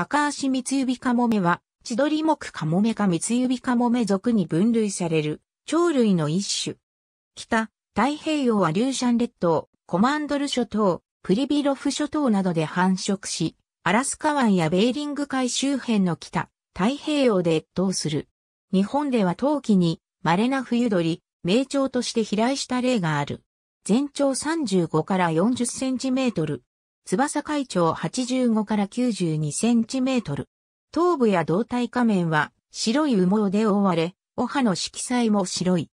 赤足三指カモメは、千鳥目カモメか三指カモメ属に分類される、鳥類の一種。北、太平洋はリューシャン列島、コマンドル諸島、プリビロフ諸島などで繁殖し、アラスカ湾やベーリング海周辺の北、太平洋で越冬する。日本では冬季に、稀な冬鳥、名鳥として飛来した例がある。全長35から40センチメートル、翼海長85から92センチメートル。頭部や胴体下面は白い羽毛で覆われ、お歯の色彩も白い。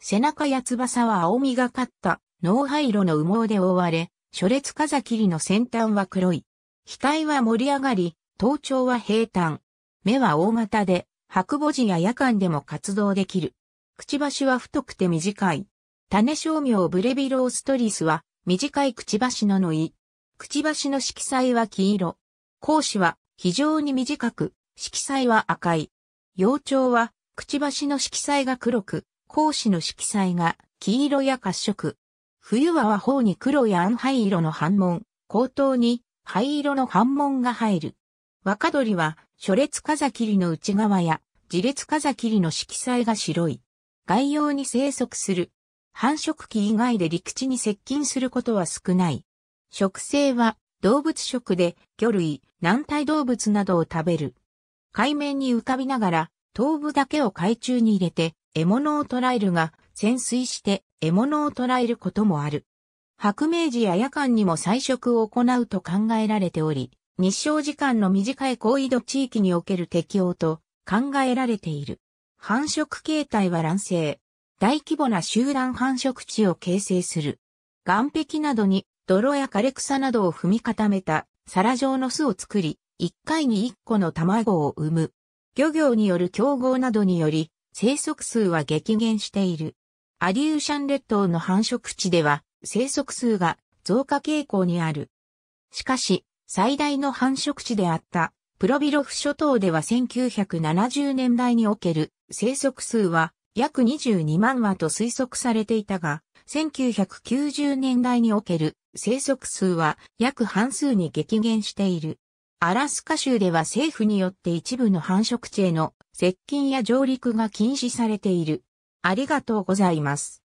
背中や翼は青みがかった脳灰色の羽毛で覆われ、初列風切りの先端は黒い。額は盛り上がり、頭頂は平坦。目は大型で、白母時や夜間でも活動できる。くちばしは太くて短い。種商名ブレビローストリスは短いくちばしののい。くちばしの色彩は黄色。講子は非常に短く、色彩は赤い。幼鳥は、くちばしの色彩が黒く、講子の色彩が黄色や褐色。冬は和方に黒や暗灰色の反紋、後頭に灰色の反紋が入る。若鳥は、初列風切りの内側や、自列風切りの色彩が白い。外洋に生息する。繁殖期以外で陸地に接近することは少ない。食性は動物食で魚類、軟体動物などを食べる。海面に浮かびながら頭部だけを海中に入れて獲物を捕らえるが潜水して獲物を捕らえることもある。白明時や夜間にも採食を行うと考えられており、日照時間の短い高緯度地域における適応と考えられている。繁殖形態は卵生。大規模な集団繁殖地を形成する。岩壁などに泥や枯れ草などを踏み固めた皿状の巣を作り、1回に1個の卵を産む。漁業による競合などにより、生息数は激減している。アリューシャン列島の繁殖地では、生息数が増加傾向にある。しかし、最大の繁殖地であったプロビロフ諸島では1970年代における生息数は約22万羽と推測されていたが、1990年代における生息数は約半数に激減している。アラスカ州では政府によって一部の繁殖地への接近や上陸が禁止されている。ありがとうございます。